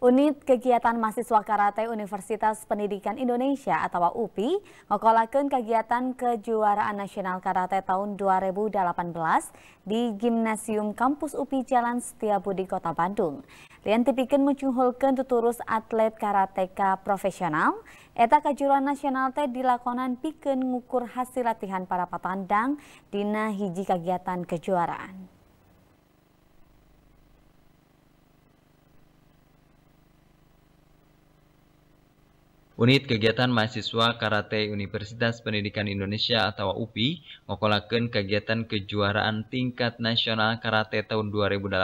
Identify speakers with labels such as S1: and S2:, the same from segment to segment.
S1: Unit Kegiatan Mahasiswa Karate Universitas Pendidikan Indonesia atau UPI ngokolakeun kegiatan kejuaraan nasional karate tahun 2018 di Gimnasium Kampus UPI Jalan Setiabudi Kota Bandung. Lian tipikeun mencunghulkeun tuturus atlet karateka profesional eta kejuaraan nasional teh dilakonan pikeun ngukur hasil latihan para patandang dina hiji kegiatan kejuaraan.
S2: Unit Kegiatan Mahasiswa Karate Universitas Pendidikan Indonesia atau UPI ngokolakeun kegiatan kejuaraan tingkat nasional karate tahun 2018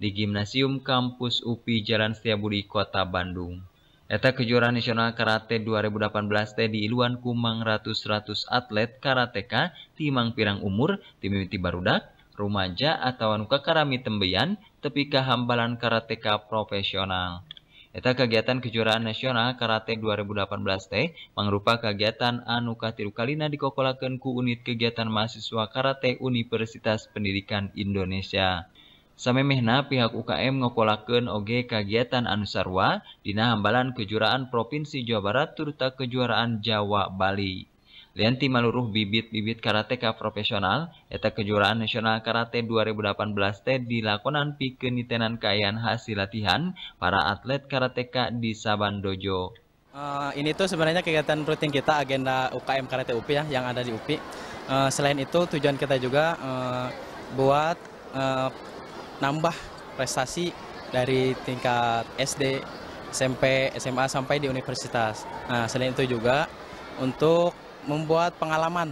S2: di Gimnasium Kampus UPI Jalan Setiabudi Kota Bandung. Eta kejuaraan nasional karate 2018 teh iluan kumang ratus-ratus atlet karateka timang pirang umur, timimiti barudak, rumaja atau nuka karami tembeyan tepi kehambalan karateka profesional. Eta kegiatan kejuaraan nasional karate 2018 T, mangrupa kegiatan anu katirukalina dikokolakeun ku unit kegiatan mahasiswa karate Universitas Pendidikan Indonesia. Samemehna pihak UKM ngokolakeun oge kegiatan anu sarwa dina hambalan kejuaraan Provinsi Jawa Barat turta kejuaraan Jawa Bali. Lianti meluruh bibit-bibit karateka profesional eta kejuaraan nasional karate 2018 teh dilakonan pikeun nitenan kaayaan hasil latihan para atlet karateka di Saban Dojo.
S3: Uh, eh, ini tuh sebenarnya kegiatan rutin kita agenda UKM Karate UPI ya yang ada di UPI. Uh, eh, selain itu tujuan kita juga uh, buat uh, nambah prestasi dari tingkat SD, SMP, SMA sampai di universitas. Nah, selain itu juga untuk membuat pengalaman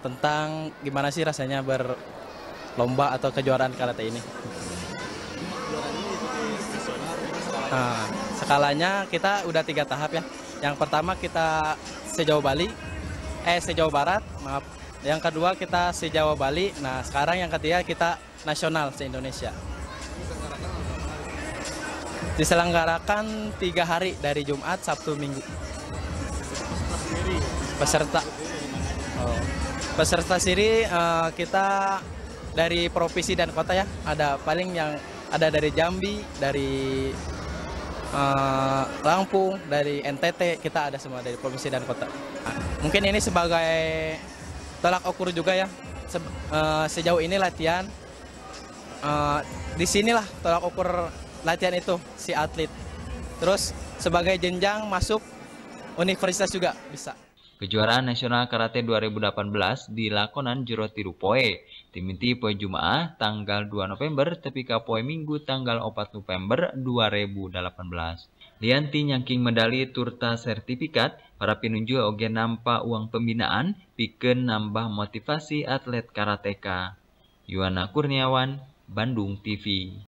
S3: tentang gimana sih rasanya berlomba atau kejuaraan karate ini. Nah, skalanya kita udah tiga tahap ya. Yang pertama kita sejauh Bali, eh sejauh Barat, maaf. Yang kedua kita sejauh Bali. Nah sekarang yang ketiga kita nasional se Indonesia. Diselenggarakan tiga hari dari Jumat, Sabtu, Minggu. Peserta. Oh. Peserta siri uh, kita dari provinsi dan kota ya. Ada paling yang ada dari Jambi, dari uh, Lampung, dari NTT kita ada semua dari provinsi dan kota. Nah, mungkin ini sebagai tolak ukur juga ya. Se uh, sejauh ini latihan uh, di sinilah tolak ukur latihan itu si atlet. Terus sebagai jenjang masuk universitas juga bisa.
S2: Kejuaraan Nasional Karate 2018 di lakonan Juroti Rupoe. Timiti poe Jumaah tanggal 2 November tapi poe Minggu tanggal 4 November 2018. Lianti nyangking medali turta sertifikat, para pinunju oge nampak uang pembinaan, piken nambah motivasi atlet karateka. Yuana Kurniawan, Bandung TV.